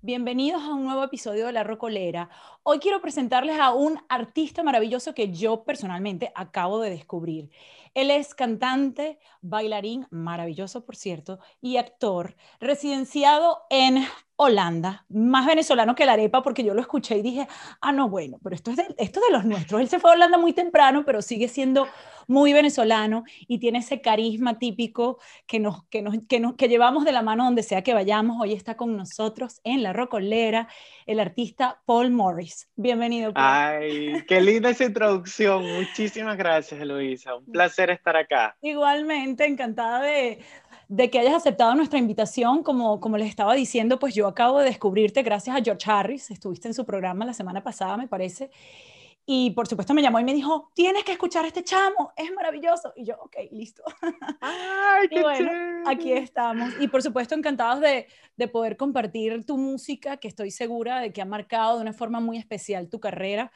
Bienvenidos a un nuevo episodio de La Rocolera. Hoy quiero presentarles a un artista maravilloso que yo personalmente acabo de descubrir. Él es cantante, bailarín, maravilloso por cierto, y actor, residenciado en Holanda, más venezolano que la arepa, porque yo lo escuché y dije, ah, no, bueno, pero esto es de, esto de los nuestros. Él se fue a Holanda muy temprano, pero sigue siendo muy venezolano y tiene ese carisma típico que, nos, que, nos, que, nos, que llevamos de la mano donde sea que vayamos. Hoy está con nosotros en La Rocolera el artista Paul Morris. Bienvenido. Paul. Ay, qué linda esa introducción. Muchísimas gracias, Luisa. Un mm. placer estar acá. Igualmente, encantada de, de que hayas aceptado nuestra invitación. Como, como les estaba diciendo, pues yo acabo de descubrirte gracias a George Harris. Estuviste en su programa la semana pasada, me parece. Y por supuesto me llamó y me dijo, tienes que escuchar a este chamo, es maravilloso. Y yo, ok, listo. y aquí estamos. Y por supuesto encantados de, de, poder compartir tu música, que estoy segura de que ha marcado de una forma muy especial tu carrera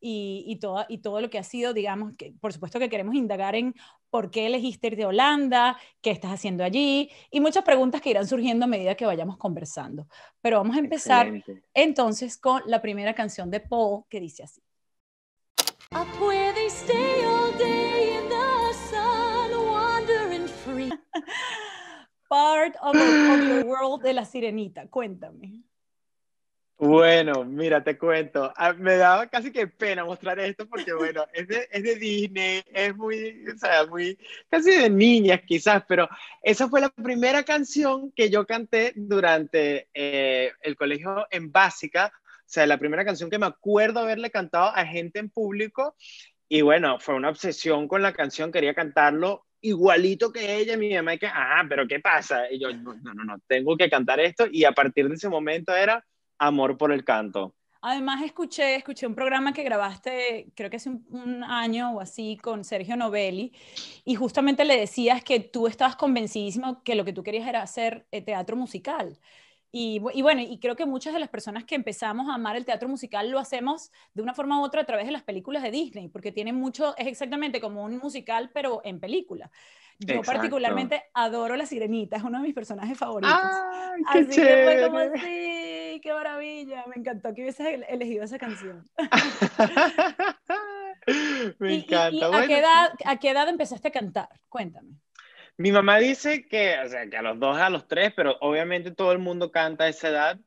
y, todo, y todo lo que ha sido, digamos, que por supuesto que queremos indagar en por qué elegiste ir de Holanda, qué estás haciendo allí y muchas preguntas que irán surgiendo a medida que vayamos conversando. Pero vamos a empezar entonces con la primera canción de Paul que dice así. Part of, the, of world de la sirenita, cuéntame. Bueno, mira, te cuento. Ah, me daba casi que pena mostrar esto porque, bueno, es de, Disney, es muy, o sea, muy, casi de niñas quizás, pero esa fue la primera canción que yo canté durante eh, el colegio en básica. O sea, la primera canción que me acuerdo haberle cantado a gente en público. Y bueno, fue una obsesión con la canción, quería cantarlo igualito que ella, mi mamá, y que, ah, pero ¿qué pasa? Y yo, no, no, no, tengo que cantar esto. Y a partir de ese momento era amor por el canto. Además, escuché, escuché un programa que grabaste, creo que hace un, año o así, con Sergio Novelli, y justamente le decías que tú estabas convencidísimo que lo que tú querías era hacer eh, teatro musical. Y, bueno, y creo que muchas de las personas que empezamos a amar el teatro musical lo hacemos de una forma u otra a través de las películas de Disney, porque tiene mucho, es exactamente como un musical, pero en película. Yo particularmente adoro La Sirenita, es uno de mis personajes favoritos qué maravilla! Me encantó que hubieses elegido esa canción. Me encanta. Y, ¿a, qué edad, ¿A qué edad empezaste a cantar? Cuéntame. Mi mamá dice que, o sea, que a los dos, a los tres, pero obviamente todo el mundo canta a esa edad.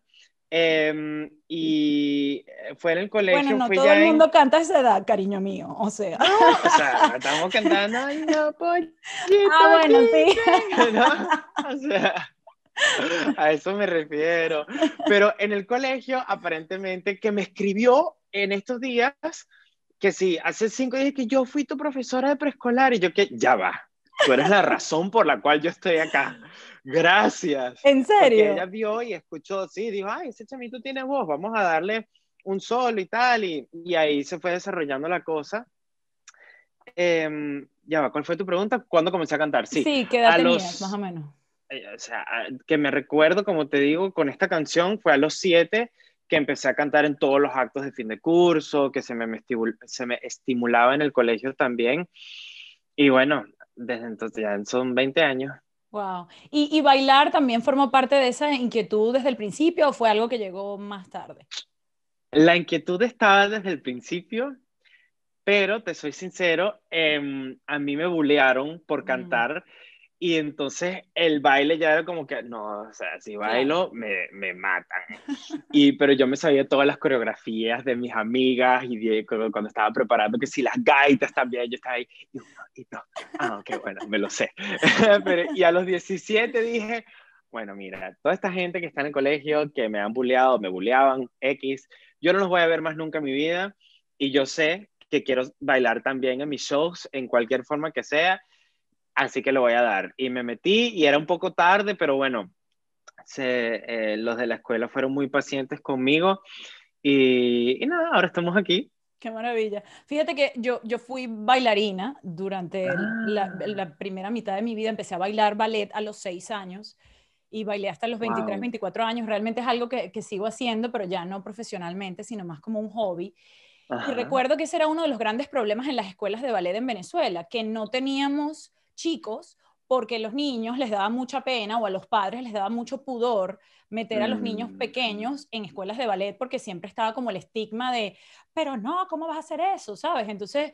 Em, y fue en el colegio. Bueno, no todo el mundo canta a esa edad, cariño mío. O sea, o sea estamos cantando. Ay, no, pollito, ah, bueno, sí. O sea, A eso me refiero. Pero en el colegio, aparentemente, que me escribió en estos días que sí, hace cinco días que yo fui tu profesora de preescolar y yo que ya va. Tú eres la razón por la cual yo estoy acá. Gracias. ¿En serio? ella vio y escuchó, sí, dijo, ay, ese chamito tiene voz, vamos a darle un solo y tal. Y, ahí se fue desarrollando la cosa. Em, ya va, ¿cuál fue tu pregunta? ¿Cuándo comencé a cantar? Sí, ¿qué a los... más o menos? Eh, o sea, ah, que me recuerdo, como te digo, con esta canción fue a los siete que empecé a cantar en todos los actos de fin de curso, que se me, se me estimulaba en el colegio también. Y bueno, desde entonces ya son 20 años. Wow. ¿Y, ¿Y, bailar también formó parte de esa inquietud desde el principio o fue algo que llegó más tarde? La inquietud estaba desde el principio, pero te soy sincero, em, a mí me bullearon por mm. cantar. Y entonces el baile ya era como que, no, o sea, si bailo me, me matan. Y, pero yo me sabía todas las coreografías de mis amigas y cuando estaba preparando, que si las gaitas también, yo estaba ahí, y uno, y ah, qué bueno, me lo sé. y a los 17 dije, bueno, mira, toda esta gente que está en el colegio, que me han bulleado, me bulleaban, X, yo no los voy a ver más nunca en mi vida y yo sé que quiero bailar también en mis shows, en cualquier forma que sea, así que lo voy a dar. Y me metí y era un poco tarde, pero bueno, eh, los de la escuela fueron muy pacientes conmigo y, nada, ahora estamos aquí. Qué maravilla. Fíjate que yo, yo fui bailarina durante ah. la, primera mitad de mi vida, empecé a bailar ballet a los seis años y bailé hasta los 23, 24 años. Realmente es algo que, sigo haciendo, pero ya no profesionalmente, sino más como un hobby. Y recuerdo que ese era uno de los grandes problemas en las escuelas de ballet en Venezuela, que no teníamos chicos porque los niños les daba mucha pena o a los padres les daba mucho pudor meter a los niños mm. pequeños en escuelas de ballet porque siempre estaba como el estigma de, pero no, ¿cómo vas a hacer eso? ¿Sabes? Entonces,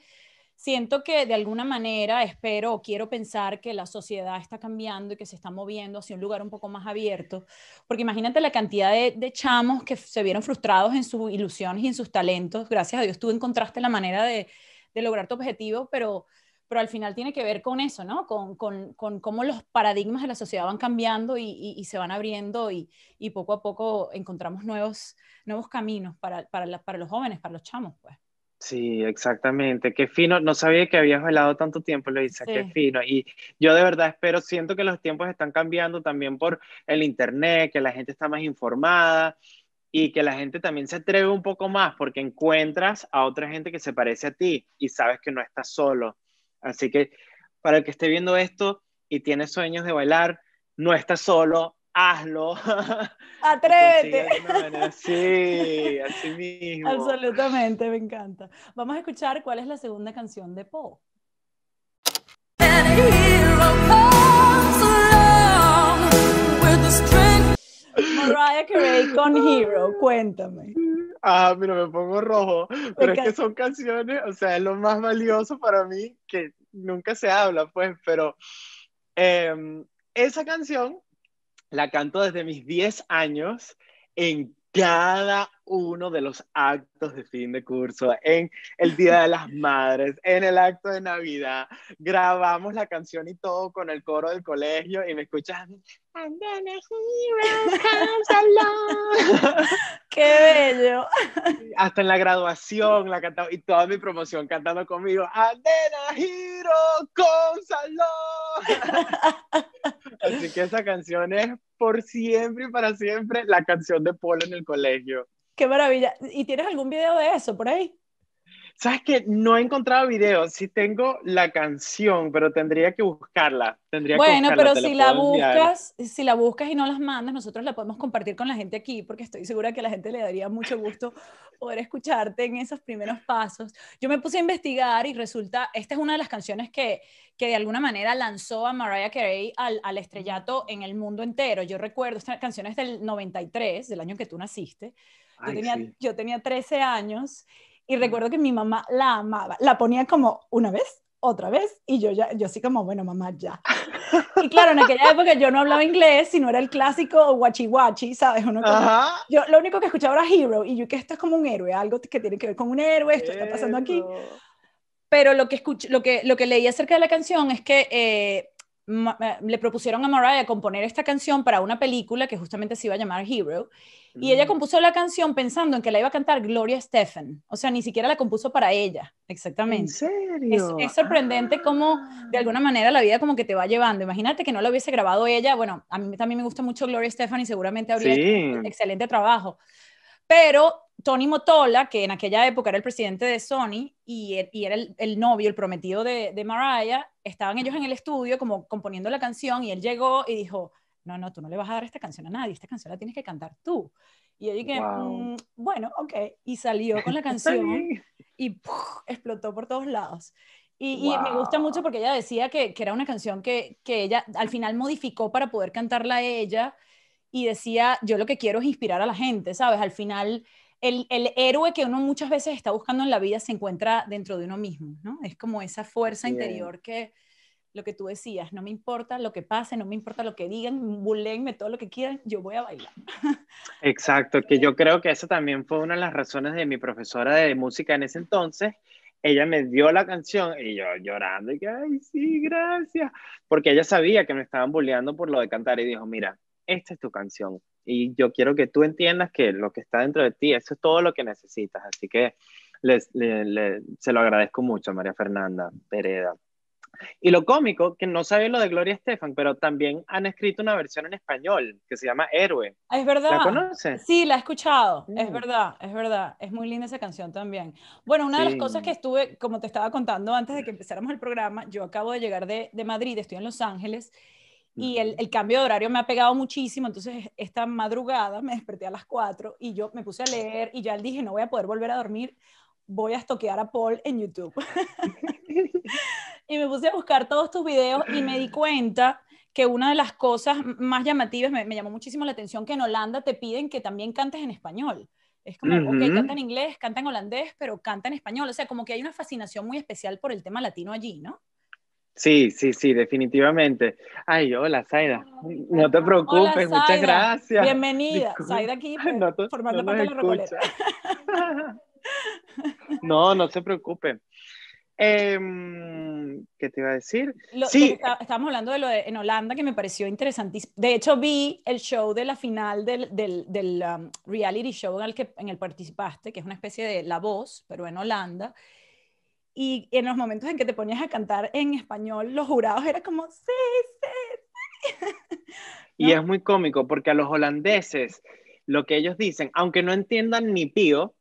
siento que de alguna manera espero o quiero pensar que la sociedad está cambiando y que se está moviendo hacia un lugar un poco más abierto, porque imagínate la cantidad de, chamos que se vieron frustrados en sus ilusiones y en sus talentos. Gracias a Dios tú encontraste la manera de, de lograr tu objetivo, pero pero al final tiene que ver con eso, ¿no? Con, con, con cómo los paradigmas de la sociedad van cambiando y, se van abriendo y, poco a poco encontramos nuevos, nuevos caminos para, para, para los jóvenes, para los chamos, pues. Sí, exactamente. Qué fino. No sabía que habías velado tanto tiempo, Luisa. dice Qué fino. Y yo de verdad espero, siento que los tiempos están cambiando también por el Internet, que la gente está más informada y que la gente también se atreve un poco más porque encuentras a otra gente que se parece a ti y sabes que no estás solo Así que para el que esté viendo esto y tiene sueños de bailar, no estás solo, hazlo. Atrévete. Sí, así mismo. Absolutamente, me encanta. Vamos a escuchar cuál es la segunda canción de Poe Mariah Carey con Hero, cuéntame. Ah, mira, me pongo rojo. Pero es que son canciones, o sea, es lo más valioso para mí que nunca se habla, pues, pero em, esa canción la canto desde mis 10 años en cada uno de los actos de fin de curso, en el Día de las Madres, en el acto de Navidad, grabamos la canción y todo con el coro del colegio y me escuchas ¡Qué bello! Hasta en la graduación la cantado, y toda mi promoción cantando conmigo, Andena Giro con Salón. Así que esa canción es por siempre y para siempre la canción de Polo en el colegio. Qué maravilla. ¿Y tienes algún video de eso por ahí? ¿Sabes qué? No he encontrado video. Sí tengo la canción, pero tendría que buscarla. Tendría bueno, que pero si la, buscas, si la buscas y no las mandas, nosotros la podemos compartir con la gente aquí, porque estoy segura que a la gente le daría mucho gusto poder escucharte en esos primeros pasos. Yo me puse a investigar y resulta, esta es una de las canciones que, que de alguna manera lanzó a Mariah Carey al, estrellato en el mundo entero. Yo recuerdo, esta canción es del 93, del año que tú naciste. Yo, tenía, yo tenía 13 años y recuerdo que mi mamá la amaba, la ponía como una vez, otra vez, y yo ya, yo sí como, bueno, mamá, ya. Y claro, en aquella época yo no hablaba inglés, sino era el clásico guachi guachi, ¿sabes? yo lo único que escuchaba era hero, y yo que esto es como un héroe, algo que tiene que ver con un héroe, esto está pasando aquí. Pero lo que, lo, que, lo que leí acerca de la canción es que eh, eh, le propusieron a Mariah componer esta canción para una película que justamente se iba a llamar Hero. Y ella mm. compuso la canción pensando en que la iba a cantar Gloria Stephen O sea, ni siquiera la compuso para ella, exactamente. Es, sorprendente ah. cómo de alguna manera la vida como que te va llevando. Imagínate que no la hubiese grabado ella. Bueno, a mí también me gusta mucho Gloria Stefan y seguramente habría un excelente trabajo. Pero Tony Motola, que en aquella época era el presidente de Sony y, era el, novio, el prometido de, de Mariah, estaban ellos en el estudio como componiendo la canción y él llegó y dijo, no, no, tú no le vas a dar esta canción a nadie, esta canción la tienes que cantar tú. Y yo dije, mm, bueno, ok, y salió con la canción y explotó por todos lados. Y, me gusta mucho porque ella decía que, era una canción que, que, ella al final modificó para poder cantarla ella y decía, yo lo que quiero es inspirar a la gente, ¿sabes? Al final el, héroe que uno muchas veces está buscando en la vida se encuentra dentro de uno mismo, ¿no? Es como esa fuerza interior que lo que tú decías, no me importa lo que pase, no me importa lo que digan, bullenme todo lo que quieran, yo voy a bailar. Exacto, que yo creo que esa también fue una de las razones de mi profesora de música en ese entonces. Ella me dio la canción y yo llorando y que, ay, sí, gracias. Porque ella sabía que me estaban bulleando por lo de cantar y dijo, mira, esta es tu canción, y yo quiero que tú entiendas que lo que está dentro de ti, eso es todo lo que necesitas. Así que les, se lo agradezco mucho María Fernanda Pereda. Y lo cómico, que no sabía lo de Gloria Estefan, pero también han escrito una versión en español que se llama Héroe. Es verdad. ¿La conoces? Sí, la he escuchado. Es mm. verdad, es verdad. Es muy linda esa canción también. Bueno, una de las cosas que estuve, como te estaba contando antes de que empezáramos el programa, yo acabo de llegar de, de Madrid, estoy en Los Ángeles y el, cambio de horario me ha pegado muchísimo, entonces esta madrugada me desperté a las 4 y yo me puse a leer y ya le dije, no voy a poder volver a dormir, voy a estoquear a Paul en YouTube. y me puse a buscar todos tus videos y me di cuenta que una de las cosas más llamativas, me, llamó muchísimo la atención, que en Holanda te piden que también cantes en español. Es como, que cantan en inglés, canta en holandés, pero canta en español. O sea, como que hay una fascinación muy especial por el tema latino allí, ¿no? Sí, sí, sí, definitivamente. Ay, hola, Zaida. No te preocupes, muchas gracias. Bienvenida. Zayda aquí, no formando no parte de la no, no se preocupe. Em, ¿Qué te iba a decir? sí. estamos estábamos hablando de lo de en Holanda, que me pareció interesantísimo. De hecho, vi el show de la final del, del, um, reality show en el que en el participaste, que es una especie de La Voz, pero en Holanda y en los momentos en que te ponías a cantar en español, los jurados era como, sí, sí, sí. Y es muy cómico porque a los holandeses, lo que ellos dicen, aunque no entiendan ni pío,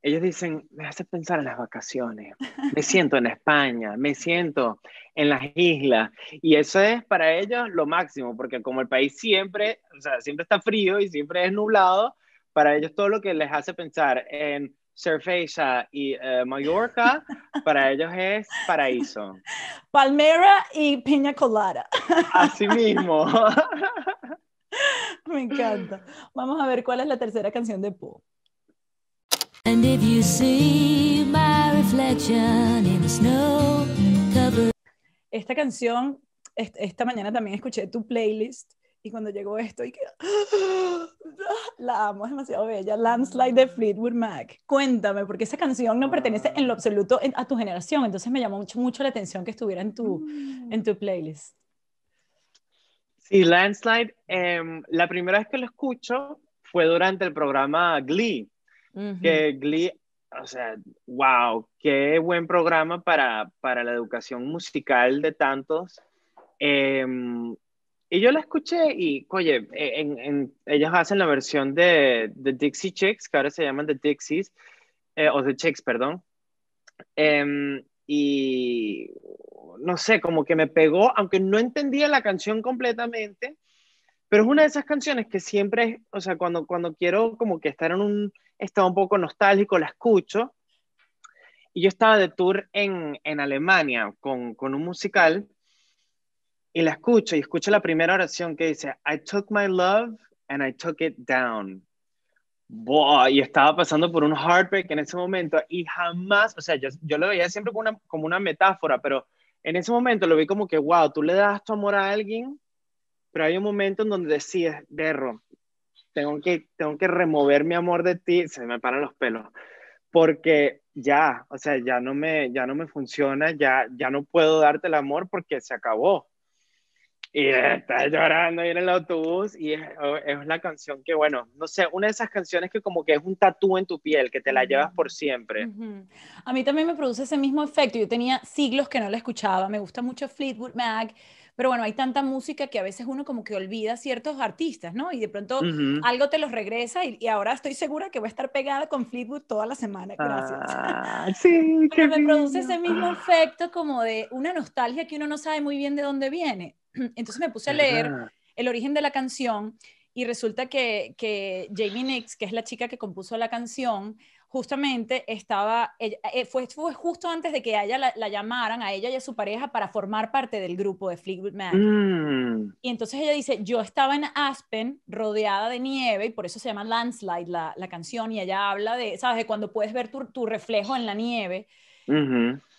ellos dicen, me hace pensar en las vacaciones, me siento en España, me siento en las islas. Y eso es para ellos lo máximo, porque como el país siempre, o sea, siempre está frío y siempre es nublado, para ellos todo lo que les hace pensar en Cerveza y eh, Mallorca, para ellos es paraíso. Palmera y piña colada. Así mismo. Me encanta. Vamos a ver cuál es la tercera canción de Pooh. Esta canción, esta mañana también escuché tu playlist y cuando llegó esto, y que... la amo, demasiado bella. Landslide de ah. Fleetwood Mac. Cuéntame, porque esa canción no pertenece en lo ah. absoluto a tu generación, entonces me llamó mucho, mucho la atención que estuviera en tu, mm. en tu playlist. Sí, Landslide, em, la primera vez que lo escucho fue durante el programa Glee, que Glee, o sea, wow, qué buen programa para, para la educación musical de tantos. Em, y yo la escuché y, oye, e, en, ellos hacen la versión de, The Dixie Chicks, que ahora se llaman The Dixies, eh, o The Chicks, perdón. Em, y no sé, como que me pegó, aunque no entendía la canción completamente, pero es una de esas canciones que siempre, o sea, cuando, cuando quiero como que estar en un estado un poco nostálgico, la escucho. Y yo estaba de tour en, en Alemania con, con un musical y la escucho y escucho la primera oración que dice, I took my love and I took it down. Boah, y estaba pasando por un heartbreak en ese momento y jamás, o sea, yo, lo veía siempre como una, como una metáfora, pero en ese momento lo vi como que, wow, tú le das tu amor a alguien, pero hay un momento en donde decías, berro, tengo que, tengo que remover mi amor de ti, se me paran los pelos, porque ya, o sea, ya no me, ya no me funciona, ya, ya no puedo darte el amor porque se acabó y está llorando y en el autobús y es, es, la canción que, bueno, no sé, una de esas canciones que como que es un tatú en tu piel, que te la llevas por siempre. A mí también me produce ese mismo efecto, yo tenía siglos que no la escuchaba, me gusta mucho Fleetwood Mac, pero bueno, hay tanta música que a veces uno como que olvida ciertos artistas, ¿no? Y de pronto algo te los regresa y, ahora estoy segura que voy a estar pegada con Fleetwood toda la semana, gracias. Ah, sí, pero me produce ese mismo efecto como de una nostalgia que uno no sabe muy bien de dónde viene Entonces me puse a leer el origen de la canción y resulta que, Jamie Nix, que es la chica que compuso la canción, justamente estaba, eh, fue, fue justo antes de que ella la, llamaran, a ella y a su pareja, para formar parte del grupo de Fleetwood Mac. Mm. Y entonces ella dice, yo estaba en Aspen rodeada de nieve, y por eso se llama Landslide la, canción, y ella habla de, ¿sabes? De cuando puedes ver tu, reflejo en la nieve.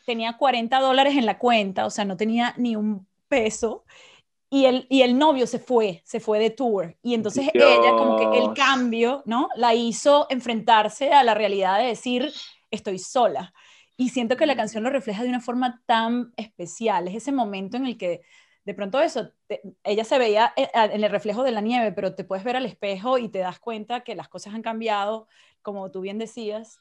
Tenía 40 dólares en la cuenta, o sea, no tenía ni un eso y el, y el novio se fue, se fue de tour. Y entonces ella como que el cambio, ¿no? La hizo enfrentarse a la realidad de decir, estoy sola. Y siento que la canción lo refleja de una forma tan especial. Es ese momento en el que de pronto eso, ella se veía eh, en el reflejo de la nieve, pero te puedes ver al espejo y te das cuenta que las cosas han cambiado, como tú bien decías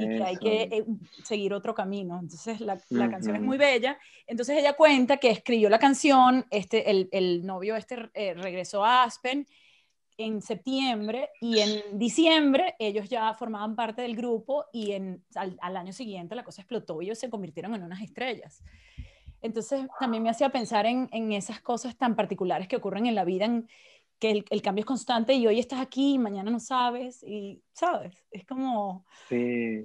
y que hay que eh, seguir otro camino. Entonces la, canción es muy bella. Entonces ella cuenta que escribió la canción, este, el, novio este eh, regresó a Aspen en septiembre y en diciembre ellos ya formaban parte del grupo y en, al, año siguiente la cosa explotó y ellos se convirtieron en unas estrellas. Entonces también me hacía pensar en, en esas cosas tan particulares que ocurren en la vida, en, que el, cambio es constante y hoy estás aquí y mañana no sabes y sabes, es como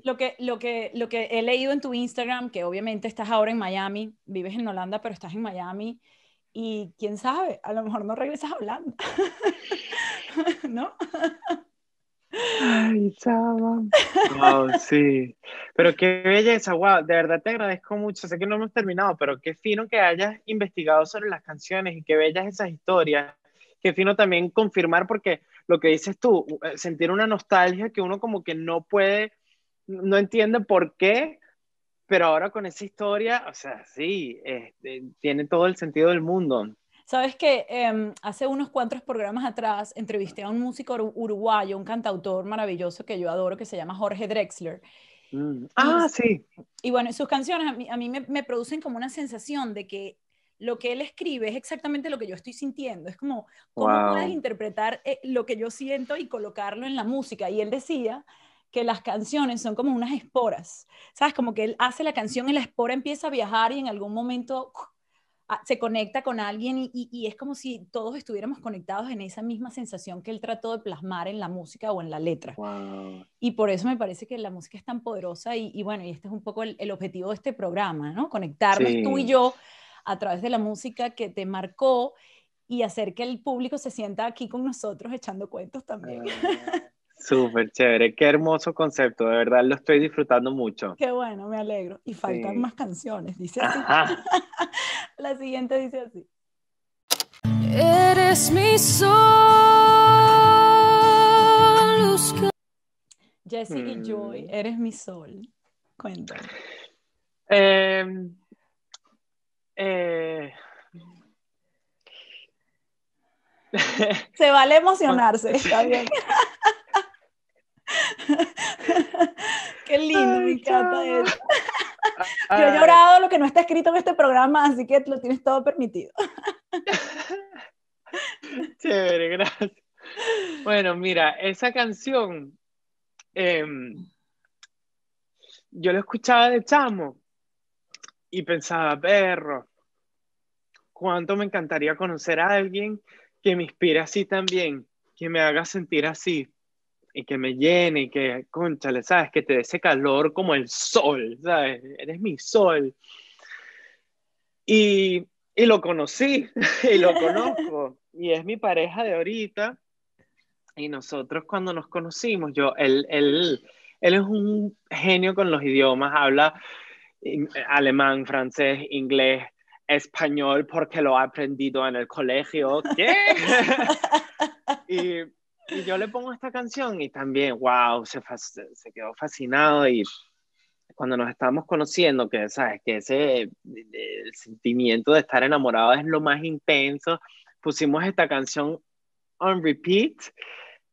lo, que, lo, que, lo que he leído en tu Instagram, que obviamente estás ahora en Miami, vives en Holanda, pero estás en Miami y quién sabe, a lo mejor no regresas a Holanda, ¿no? Ay, chava. Wow, sí. Pero qué belleza, wow. De verdad te agradezco mucho. Sé que no hemos terminado, pero qué fino que hayas investigado sobre las canciones y qué bellas esas historias qué fino también confirmar, porque lo que dices tú, eh, sentir una nostalgia que uno como que no puede, no entiende por qué, pero ahora con esa historia, o sea, sí, este, tiene todo el sentido del mundo. Sabes que em, hace unos cuantos programas atrás entrevisté a un músico uruguayo, un cantautor maravilloso que yo adoro, que se llama Jorge Drexler. Mm. Ah, sí. Y bueno, sus canciones a mí, a mí me, me, producen como una sensación de que lo que él escribe es exactamente lo que yo estoy sintiendo. Es como, ¿cómo puedes interpretar eh, lo que yo siento y colocarlo en la música? Y él decía que las canciones son como unas esporas, ¿sabes? Como que él hace la canción y la espora empieza a viajar y en algún momento se conecta con alguien y, es como si todos estuviéramos conectados en esa misma sensación que él trató de plasmar en la música o en la letra. Y por eso me parece que la música es tan poderosa y, bueno, y este es un poco el, objetivo de este programa, ¿no? Conectarnos tú y yo a través de la música que te marcó y hacer que el público se sienta aquí con nosotros echando cuentos también. Ah, súper chévere, qué hermoso concepto, de verdad lo estoy disfrutando mucho. Qué bueno, me alegro. Y faltan más canciones, dice así. la siguiente dice así. Eres mi sol. jessie y Joy, mm. eres mi sol. Cuenta. Eh, em, eh, Se vale emocionarse, está bien. Qué lindo, mi me encanta Yo he llorado lo que no está escrito en este programa, así que lo tienes todo permitido. Chévere, gracias. Bueno, mira, esa canción em, yo la escuchaba de chamo y pensaba, perro, cuánto me encantaría conocer a alguien que me inspire así también, que me haga sentir así y que me llene y que, conchale, sabes, que te dé ese calor como el sol, sabes, eres mi sol. Y, lo conocí y lo conozco y es mi pareja de ahorita. Y nosotros cuando nos conocimos, yo, él, él, él es un genio con los idiomas, habla alemán, francés, inglés, español porque lo ha aprendido en el colegio. ¿Qué? y, yo le pongo esta canción y también, wow, se, se quedó fascinado y cuando nos estábamos conociendo, que sabes que ese el sentimiento de estar enamorado es lo más intenso, pusimos esta canción on repeat,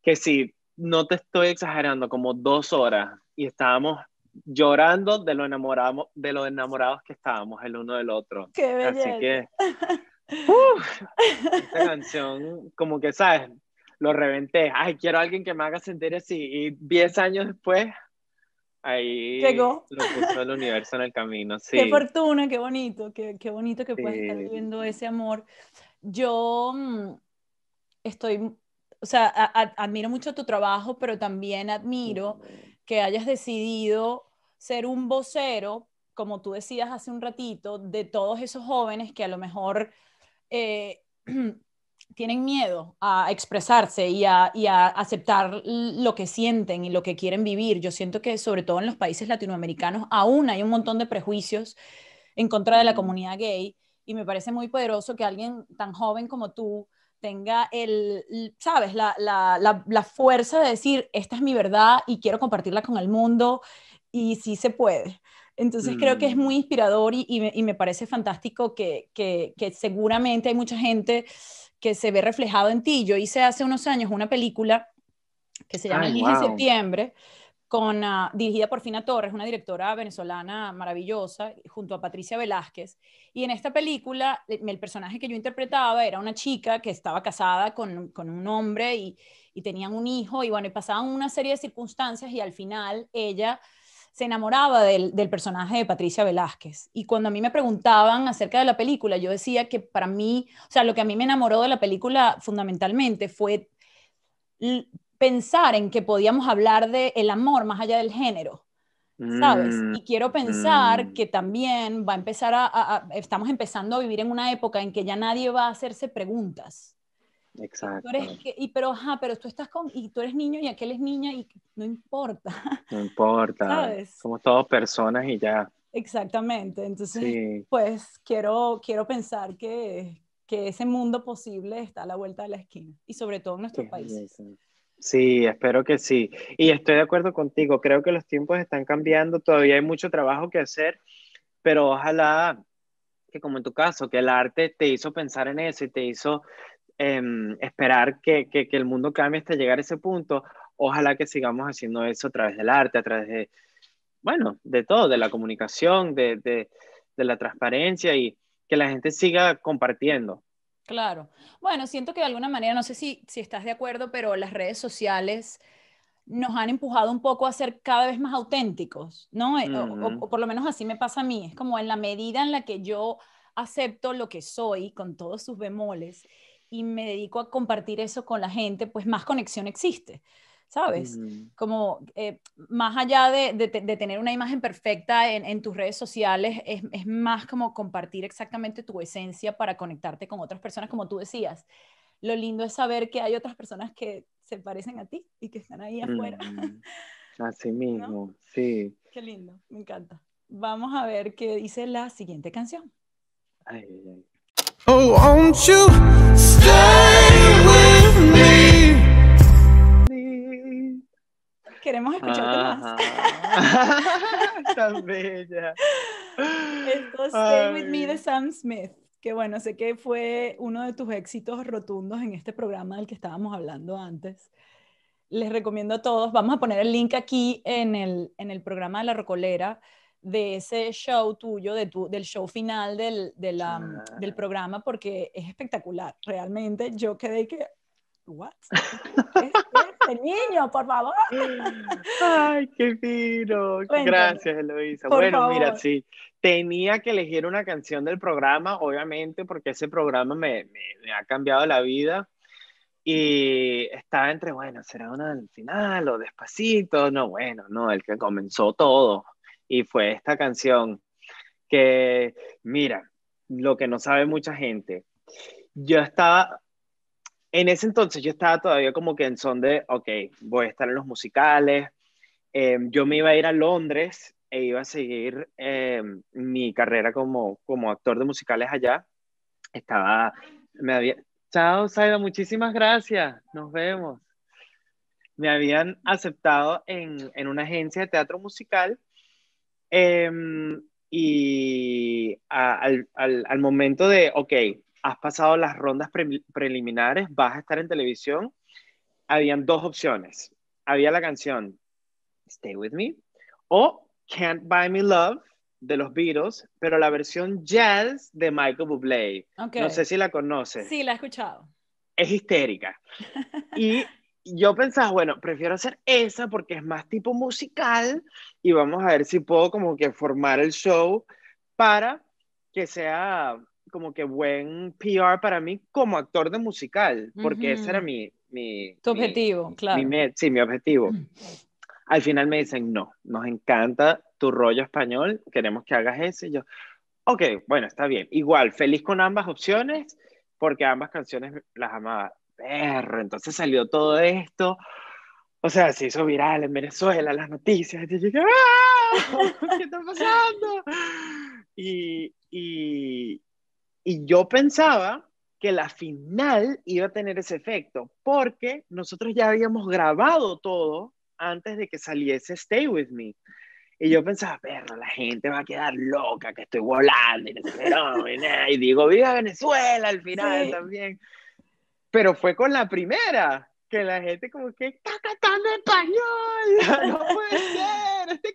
que si sí, no te estoy exagerando, como dos horas y estábamos llorando de lo, enamorado, de los enamorados que estábamos el uno del otro. Qué Así que, esta canción, como que, ¿sabes? Lo reventé. Ay, quiero a alguien que me haga sentir así. Y 10 años después, ahí Llegó. lo puso el universo en el camino. Sí. Qué fortuna, qué bonito, qué, qué bonito que puedas estar viviendo ese amor. Yo mm, estoy, o sea, admiro mucho tu trabajo, pero también admiro que hayas decidido ser un vocero, como tú decías hace un ratito, de todos esos jóvenes que a lo mejor eh, tienen miedo a expresarse y y a, aceptar lo que sienten y lo que quieren vivir. Yo siento que sobre todo en los países latinoamericanos aún hay un montón de prejuicios en contra de la comunidad gay y me parece muy poderoso que alguien tan joven como tú tenga el, sabes, la, fuerza de decir, esta es mi verdad y quiero compartirla con el mundo y sí se puede. Entonces creo que es mm. muy inspirador y, me, parece fantástico que, seguramente hay mucha gente que se ve reflejado en ti. Yo hice hace unos años una película que se llama El 10 de septiembre, con, ah, dirigida por Fina Torres, una directora venezolana maravillosa, junto a Patricia Velázquez. Y en esta película, el personaje que yo interpretaba era una chica que estaba casada con, un hombre y, tenían un hijo, y bueno, y pasaban una serie de circunstancias y al final ella se enamoraba del, del personaje de Patricia Velázquez. Y cuando a mí me preguntaban acerca de la película, yo decía que para mí, o sea, lo que a mí me enamoró de la película fundamentalmente fue pensar en que podíamos hablar de el amor más allá del género. ¿Sabes? Mm, y quiero pensar mm. que también va a empezar a, estamos empezando a vivir en una época en que ya nadie va a hacerse preguntas. Exacto. Y, pero, tú estás con, y tú eres niño y aquel es niña y no importa. No importa. ¿Sabes? Somos todos personas y ya. Exactamente. Entonces, pues quiero, quiero pensar que, que, ese mundo posible está a la vuelta de la esquina y sobre todo en nuestro país. Sí, espero que sí. Y estoy de acuerdo contigo, creo que los tiempos están cambiando, todavía hay mucho trabajo que hacer, pero ojalá que como en tu caso, que el arte te hizo pensar en eso y te hizo em, esperar que, que, el mundo cambie hasta llegar a ese punto, ojalá que sigamos haciendo eso a través del arte, a través de, bueno, de todo, de la comunicación, de, de, la transparencia y que la gente siga compartiendo, Claro. Bueno, siento que de alguna manera, no sé si, si estás de acuerdo, pero las redes sociales nos han empujado un poco a ser cada vez más auténticos, ¿no? Eh, o, por lo menos así me pasa a mí. Es como en la medida en la que yo acepto lo que soy, con todos sus bemoles, y me dedico a compartir eso con la gente, pues más conexión existe. ¿sabes? Como eh, más allá de, tener una imagen perfecta en, tus redes sociales, es, más como compartir exactamente tu esencia para conectarte con otras personas, como tú decías. Lo lindo es saber que hay otras personas que se parecen a ti y que están ahí afuera. Así mismo, sí. Qué lindo, me encanta. Vamos a ver qué dice la siguiente canción. Oh, won't you stay? vamos más. Tan bella. Esto Stay With Me de Sam Smith, que bueno, sé que fue uno de tus éxitos rotundos en este programa del que estábamos hablando antes. Les recomiendo a todos, vamos a poner el link aquí en el, en el programa de La Rocolera de ese show tuyo, de del show final del, de la, ah. del programa, porque es espectacular. Realmente yo quedé que, ¿What? ¿Es niño, por favor. Ay, qué fino. Gracias, Eloisa. bueno, mira, sí. Tenía que elegir una canción del programa, obviamente, porque ese programa me, me ha cambiado la vida. Y estaba entre, bueno, será una del final o despacito. No, bueno, no, el que comenzó todo. Y fue esta canción que, mira, lo que no sabe mucha gente. Yo estaba en ese entonces yo estaba todavía como que en son de, ok, voy a estar en los musicales, em, yo me iba a ir a Londres e iba a seguir em, mi carrera como, actor de musicales allá. Estaba, me había, chao Saida, muchísimas gracias, nos vemos. Me habían aceptado en, una agencia de teatro musical em, y al, al momento de, ok, has pasado las rondas preliminares, vas a estar en televisión, habían dos opciones. Había la canción Stay With Me o Can't Buy Me Love de los Beatles, pero la versión jazz de Michael Bublé. No sé si la conoces. Sí, la he escuchado. Es histérica. Y yo pensaba, bueno, prefiero hacer esa porque es más tipo musical y vamos a ver si puedo como que formar el show para que sea como que buen PR para mí como actor de musical, porque ese era mi... mi tu objetivo, claro. Mi, sí, mi objetivo. Mm. Al final me dicen, no, nos encanta tu rollo español, queremos que hagas ese. yo, ok, bueno, está bien. Igual, feliz con ambas opciones, porque ambas canciones las amaba. Perro, entonces salió todo esto. O sea, se hizo viral en Venezuela, las noticias. Y yo, ¡Ah! ¿Qué está pasando? y, y yo pensaba que la final iba a tener ese efecto, porque nosotros ya habíamos grabado todo antes de que saliese Stay With Me. Y yo pensaba, perro, la gente va a quedar loca, que estoy volando, y, no no, digo, viva Venezuela al final también. Pero fue con la primera, que la gente como que, está cantando español, no puede ser, este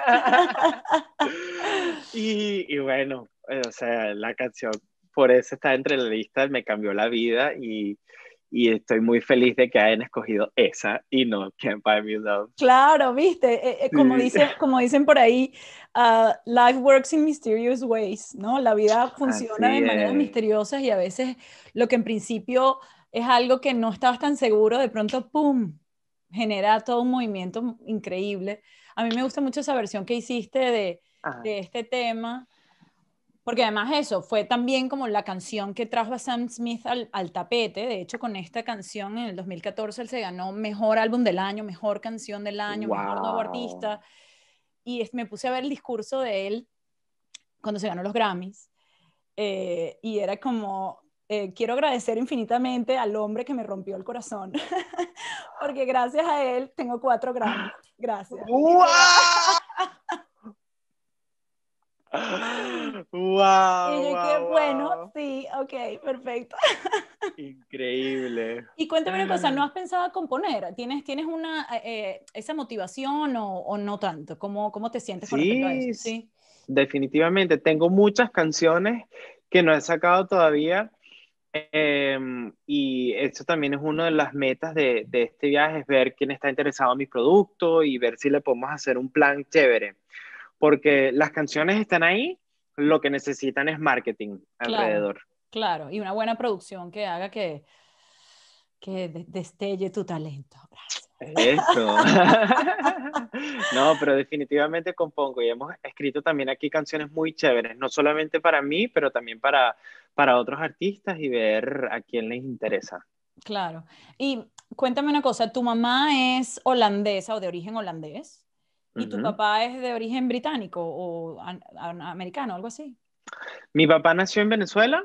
catire. y, y bueno, eh, o sea, la canción por eso está entre la lista, me cambió la vida y, estoy muy feliz de que hayan escogido esa y no Can't Buy Me Love. Claro, viste, eh, eh, como, dicen, como dicen por ahí, ah, life works in mysterious ways, ¿no? La vida funciona de maneras misteriosas y a veces lo que en principio es algo que no estabas tan seguro, de pronto, ¡pum!, genera todo un movimiento increíble. A mí me gusta mucho esa versión que hiciste de, de este tema porque además eso fue también como la canción que trajo a Sam Smith al, tapete. De hecho, con esta canción en el 2014 él se ganó mejor álbum del año, mejor canción del año, mejor nuevo artista. Y me puse a ver el discurso de él cuando se ganó los Grammys. Eh, y era como, eh, quiero agradecer infinitamente al hombre que me rompió el corazón, porque gracias a él tengo cuatro Grammys. Gracias wow, y qué bueno, sí, ok, perfecto. Increíble. Y cuéntame una cosa, ¿no em. has pensado componer? ¿Tienes, tienes una, eh, eh, esa motivación o, no tanto? ¿Cómo, te sientes con respecto a eso? Sí, definitivamente. Tengo muchas canciones que no he sacado todavía. Em, y eso también es una de las metas de, de, este viaje, es ver quién está interesado en mi producto y ver si le podemos hacer un plan chévere porque las canciones están ahí, lo que necesitan es marketing alrededor. Claro, y una buena producción que haga que, que destelle tu talento. Eso. no, pero definitivamente compongo y hemos escrito también aquí canciones muy chéveres, no solamente para mí, pero también para otros artistas y ver a quién les interesa. Claro. Y cuéntame una cosa, ¿tu mamá es holandesa o de origen holandés? ¿Y tu papá es de origen británico o americano, algo así? Mi papá nació en Venezuela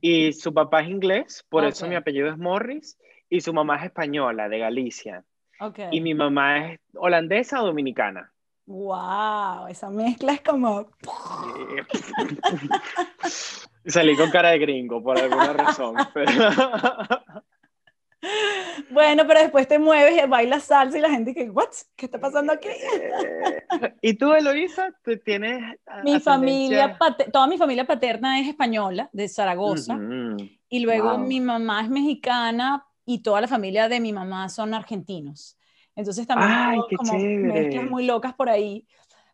y su papá es inglés, por eso mi apellido es Morris, y su mamá es española, de Galicia. Y mi mamá es holandesa o dominicana. ¡Wow! Esa mezcla es como... Salí con cara de gringo por alguna razón. Bueno, pero después te mueves y bailas salsa y la gente que, ¿what? ¿Qué está pasando aquí? Eh, ¿Y tú, Eloisa, tienes... Mi familia, toda mi familia paterna es española, de Zaragoza, mm-hmm. y luego mi mamá es mexicana y toda la familia de mi mamá son argentinos. Entonces también hay como mezclas muy locas por ahí.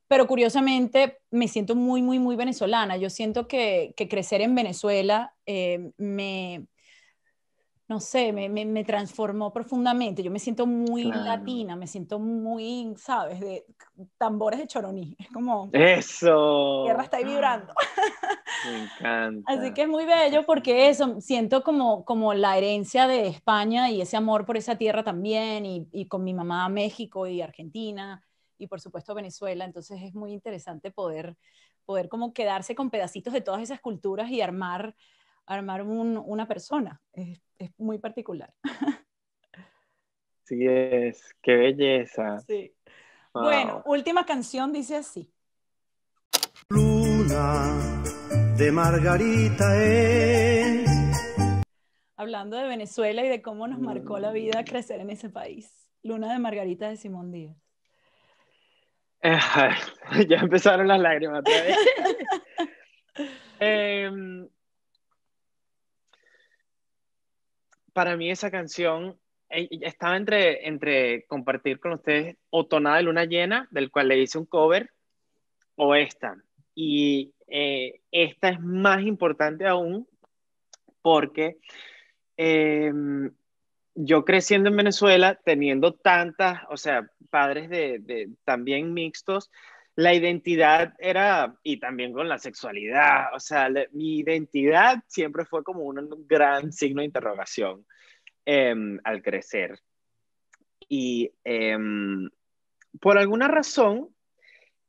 Pero curiosamente me siento muy, muy, muy venezolana. Yo siento que, crecer en Venezuela eh, me no sé, me, me, transformó profundamente. Yo me siento muy latina, me siento muy, ¿sabes? De tambores de choroní. Es como... Eso. La tierra está ahí vibrando. Me encanta. Así que es muy bello porque eso, siento como, como la herencia de España y ese amor por esa tierra también y, y con mi mamá México y Argentina y por supuesto Venezuela. Entonces es muy interesante poder, poder como quedarse con pedacitos de todas esas culturas y armar armar un, una persona. Es, muy particular. Sí, es, qué belleza. Sí. Bueno, última canción dice así. Luna de Margarita es. Hablando de Venezuela y de cómo nos marcó la vida crecer en ese país. Luna de Margarita de Simón Díaz. ya empezaron las lágrimas para mí esa canción eh, estaba entre, entre compartir con ustedes o Tonada de Luna Llena, del cual le hice un cover, o esta. Y eh, esta es más importante aún porque em, yo creciendo en Venezuela, teniendo tantas, o sea, padres de también mixtos, la identidad era, y también con la sexualidad, o sea, mi identidad siempre fue como un gran signo de interrogación em, al crecer. Y em, por alguna razón,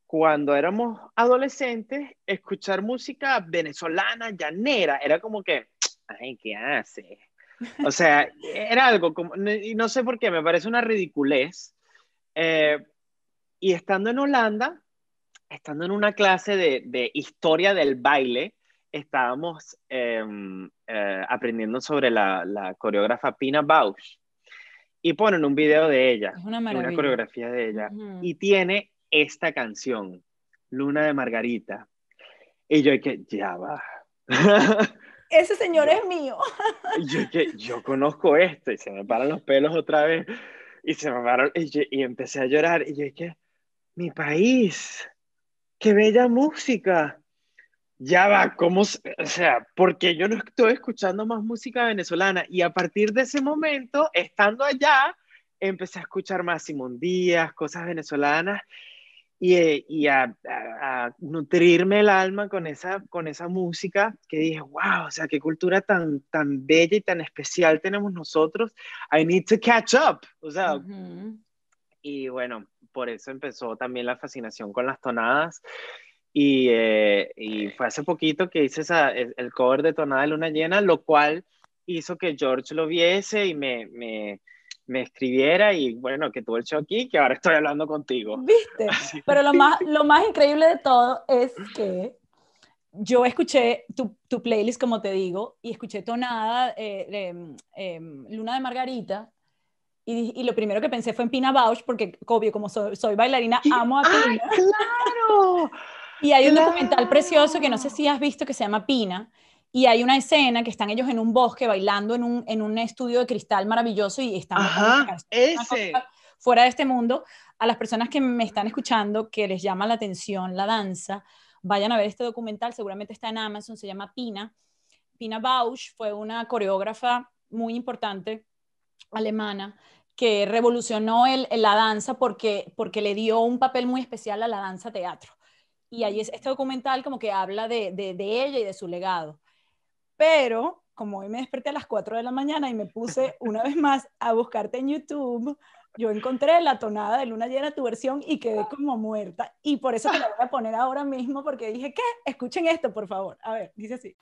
cuando éramos adolescentes, escuchar música venezolana, llanera, era como que, ay, ¿qué hace? O sea, era algo como, y no sé por qué, me parece una ridiculez. Eh, y estando en Holanda, estando en una clase de, historia del baile, estábamos em, eh, aprendiendo sobre la, coreógrafa Pina Bausch y ponen un video de ella, una, coreografía de ella, y tiene esta canción, Luna de Margarita. Y yo que, ya va. Ese señor es mío. yo que, yo conozco esto y se me paran los pelos otra vez y se me y, y empecé a llorar y yo que, mi país qué bella música. Ya va, ¿cómo? o sea, porque yo no estoy escuchando más música venezolana y a partir de ese momento, estando allá, empecé a escuchar más Simón Díaz, cosas venezolanas y, eh, a, nutrirme el alma con esa, con esa música que dije, wow, o sea, qué cultura tan, tan bella y tan especial tenemos nosotros. I need to catch up, o sea. Y bueno, por eso empezó también la fascinación con las tonadas. Y, eh, fue hace poquito que hice el, cover de Tonada de Luna Llena, lo cual hizo que George lo viese y me, escribiera y bueno, que tuve el show aquí, que ahora estoy hablando contigo. ¿Viste? Pero lo más, lo más increíble de todo es que yo escuché tu, playlist, como te digo, y escuché Tonada, eh, em, em, Luna de Margarita, y, lo primero que pensé fue en Pina Bausch, porque obvio, como soy, bailarina, amo a Pina. ¡Ay, claro! y hay un documental precioso que no sé si has visto que se llama Pina. Y hay una escena que están ellos en un bosque bailando en un, en un estudio de cristal maravilloso y están... Fuera de este mundo, a las personas que me están escuchando, que les llama la atención la danza, vayan a ver este documental, seguramente está en Amazon, se llama Pina. Pina Bausch fue una coreógrafa muy importante alemana que revolucionó el, la danza porque, porque le dio un papel muy especial a la danza teatro. Y ahí es, este documental como que habla de, ella y de su legado. Pero como hoy me desperté a las 4 de la mañana y me puse una vez más a buscarte en YouTube, yo encontré la tonada de luna llena, tu versión, y quedé ah. como muerta. Y por eso te la voy a poner ahora mismo, porque dije, ¿qué? Escuchen esto, por favor. A ver, dice así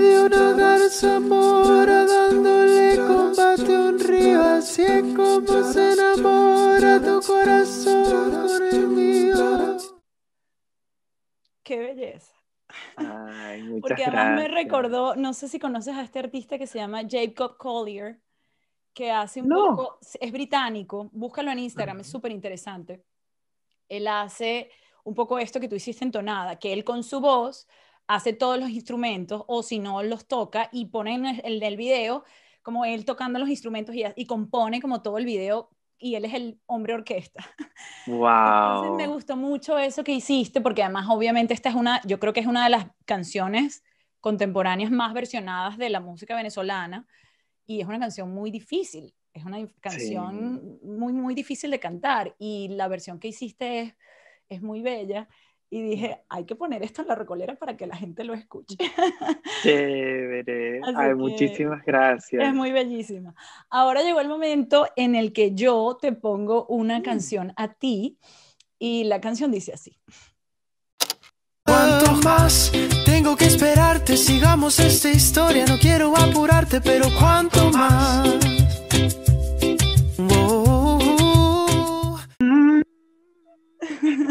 de una garza mora dándole combate un río. Así es como se enamora tu corazón con el mío. Qué belleza. Porque además me recordó, no sé si conoces a este artista que se llama Jacob Collier, que hace un poco, es británico, búscalo en Instagram, es súper interesante. Él hace un poco esto que tú hiciste entonada que él con su voz hace todos los instrumentos o si no los toca y en el del video como él tocando los instrumentos y, compone como todo el video y él es el hombre orquesta. Wow. me gustó mucho eso que hiciste porque además obviamente esta es una, yo creo que es una de las canciones contemporáneas más versionadas de la música venezolana y es una canción muy difícil, es una canción muy muy difícil de cantar y la versión que hiciste es, es muy bella y dije, hay que poner esto en la recolera para que la gente lo escuche. Chévere. muchísimas gracias. Es muy bellísima. Ahora llegó el momento en el que yo te pongo una mm. canción a ti y la canción dice así. ¿Cuánto más tengo que esperarte? Sigamos esta historia, no quiero apurarte, pero ¿cuánto más?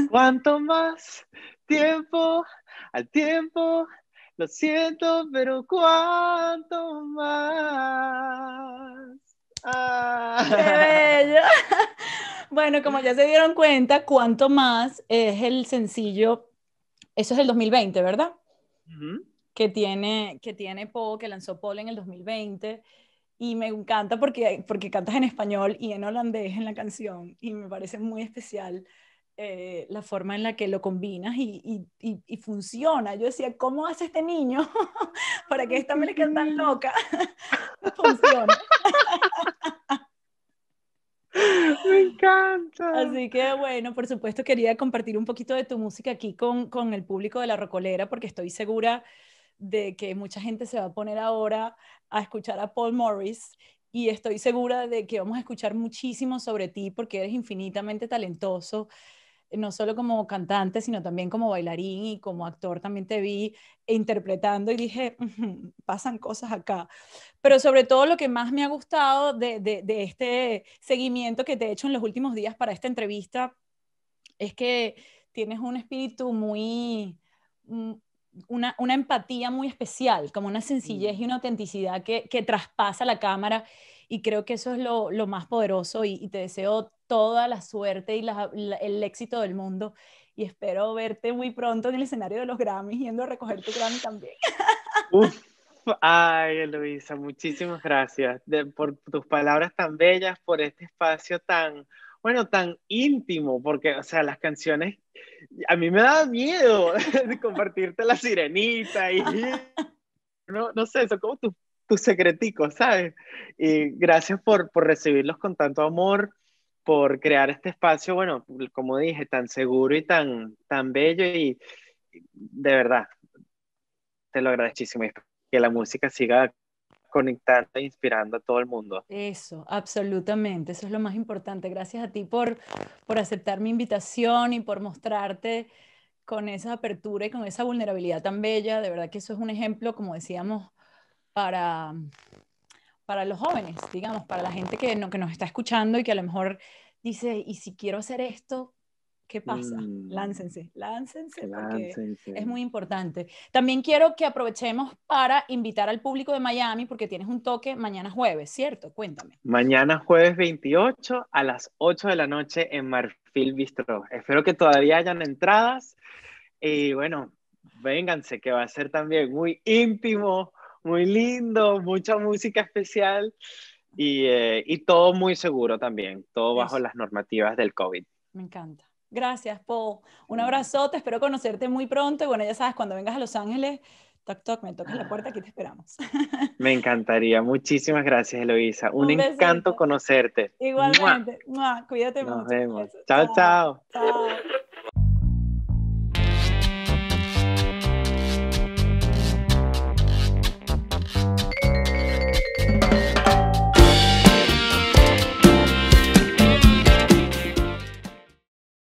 Cuanto más tiempo al tiempo, lo siento, pero cuánto más. Ah. ¡Qué bello! Bueno, como ya se dieron cuenta, cuanto más es el sencillo, eso es el 2020, ¿verdad? que, tiene, que tiene Po, que lanzó Paul en el 2020. Y me encanta porque, porque cantas en español y en holandés en la canción. Y me parece muy especial eh, la forma en la que lo combinas y, funciona. Yo decía, ¿cómo hace este niño para que esta quede tan loca funciona Me encanta. Así que bueno, por supuesto quería compartir un poquito de tu música aquí con, con el público de La Rocolera porque estoy segura de que mucha gente se va a poner ahora a escuchar a Paul Morris y estoy segura de que vamos a escuchar muchísimo sobre ti porque eres infinitamente talentoso no solo como cantante, sino también como bailarín y como actor también te vi interpretando y dije, pasan cosas acá. Pero sobre todo lo que más me ha gustado de, este seguimiento que te he hecho en los últimos días para esta entrevista es que tienes un espíritu muy... Mm, una, empatía muy especial, como una sencillez y mm. una autenticidad que, traspasa la cámara y creo que eso es lo, más poderoso y, y, te deseo toda la suerte y el éxito del mundo. Y espero verte muy pronto en el escenario de los Grammys, yendo a recoger tu Grammy también. ay, Luisa, muchísimas gracias por tus palabras tan bellas, por este espacio tan, bueno, tan íntimo, porque, o sea, las canciones, a mí me da miedo de compartirte la sirenita y, no, no sé, son como tus, secreticos, ¿sabes? Y gracias por, por recibirlos con tanto amor por crear este espacio, bueno, como dije, tan seguro y tan, tan bello y de verdad, te lo agradezco que la música siga conectando e inspirando a todo el mundo. Eso, absolutamente, eso es lo más importante. Gracias a ti por, por aceptar mi invitación y por mostrarte con esa apertura y con esa vulnerabilidad tan bella. De verdad que eso es un ejemplo, como decíamos, para, para los jóvenes, digamos, para la gente que, que nos está escuchando y que a lo mejor dice, y si quiero hacer esto, ¿qué pasa? Mm. Láncense, láncense, porque es muy importante. También quiero que aprovechemos para invitar al público de Miami, porque tienes un toque mañana jueves, ¿cierto? Cuéntame. Mañana jueves 28 a las 8 de la noche en Marfil Bistro. Espero que todavía hayan entradas y bueno, vénganse, que va a ser también muy íntimo muy lindo, mucha música especial eh, y, todo muy seguro también, todo bajo las normativas del COVID. Me encanta. Gracias, Paul. Un mm. abrazote, espero conocerte muy pronto. Y bueno, ya sabes, cuando vengas a Los Ángeles, toc, toc, me tocas la puerta, aquí te esperamos. Me encantaría. Muchísimas gracias, Eloisa. Un, encanto conocerte. Igualmente. Cuídate Nos Nos vemos. chao. chao. chao.